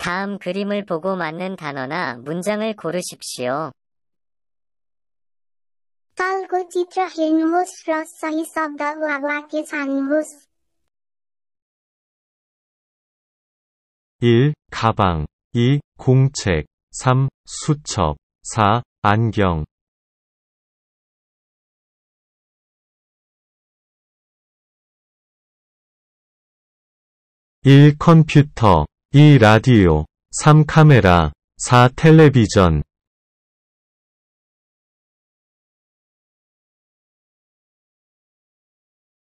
다음 그림을 보고 맞는 단어나 문장을 고르십시오. Kalku chitra hinmus ras sahi sabda wawa ke sanmus. 1. 가방 2. 공책 3. 수첩 4. 안경 1. 컴퓨터 2. 라디오 3. 카메라 4. 텔레비전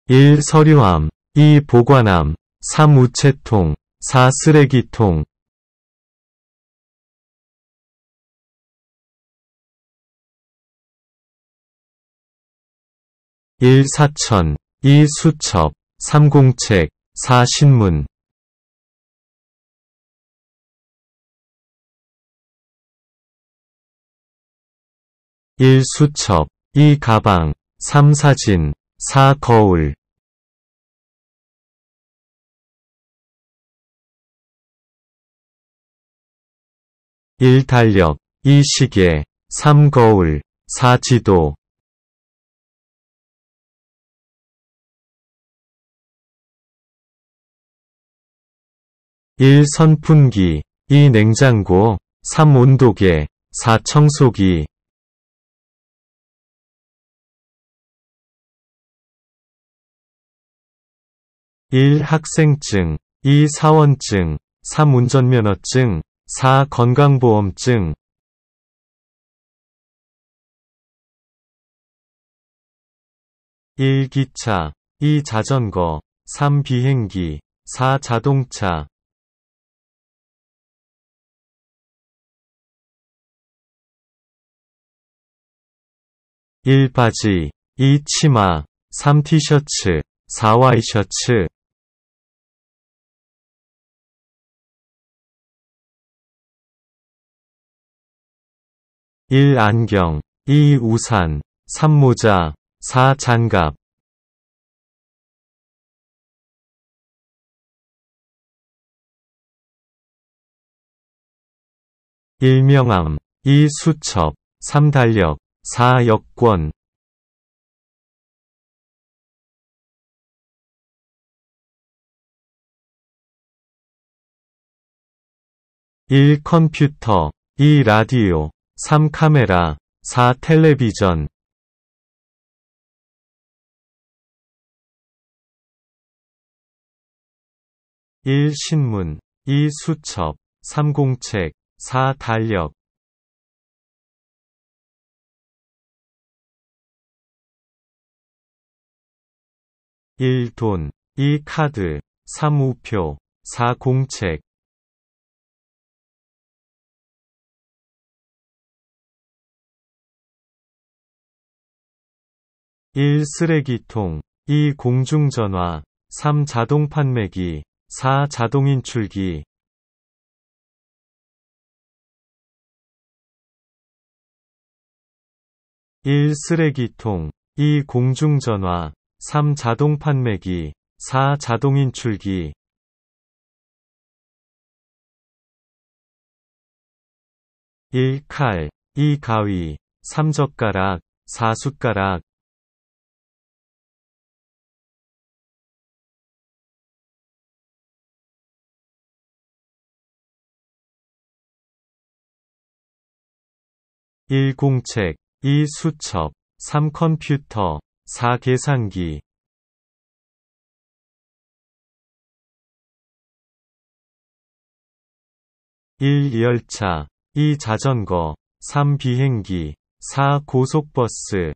1 서류함, 2 보관함, 3 우체통, 4 쓰레기통 1 사천, 2 수첩, 3 공책, 4 신문 1. 수첩 2. 가방 3. 사진 4. 거울 일 달력, 이 시계, 삼 거울, 사 지도 일 선풍기, 이 냉장고, 삼 온도계, 사 청소기 1. 학생증 2. 사원증 3. 운전면허증 4. 건강보험증 1. 기차, 2. 자전거, 3. 비행기, 4. 자동차 1. 바지, 2. 치마, 3. 티셔츠, 4. 와이셔츠 1. 안경 2. 우산 3. 모자 4. 장갑 1. 명암 2. 수첩 3. 달력 4. 여권 1. 컴퓨터 2. 라디오 3. 카메라 4. 텔레비전 1 신문, 2 수첩, 3 공책, 4 달력 1 돈, 2 카드, 3 우표, 4 공책 1. 쓰레기통 2. 공중전화 3. 자동 판매기 4. 자동 인출기 1. 쓰레기통 2. 공중전화 3. 자동 판매기 4. 자동 인출기 1. 칼 2. 가위 3. 젓가락 4. 숟가락 1. 공책 2. 수첩 3. 컴퓨터 4. 계산기 1. 열차, 2. 자전거, 3. 비행기, 4. 고속버스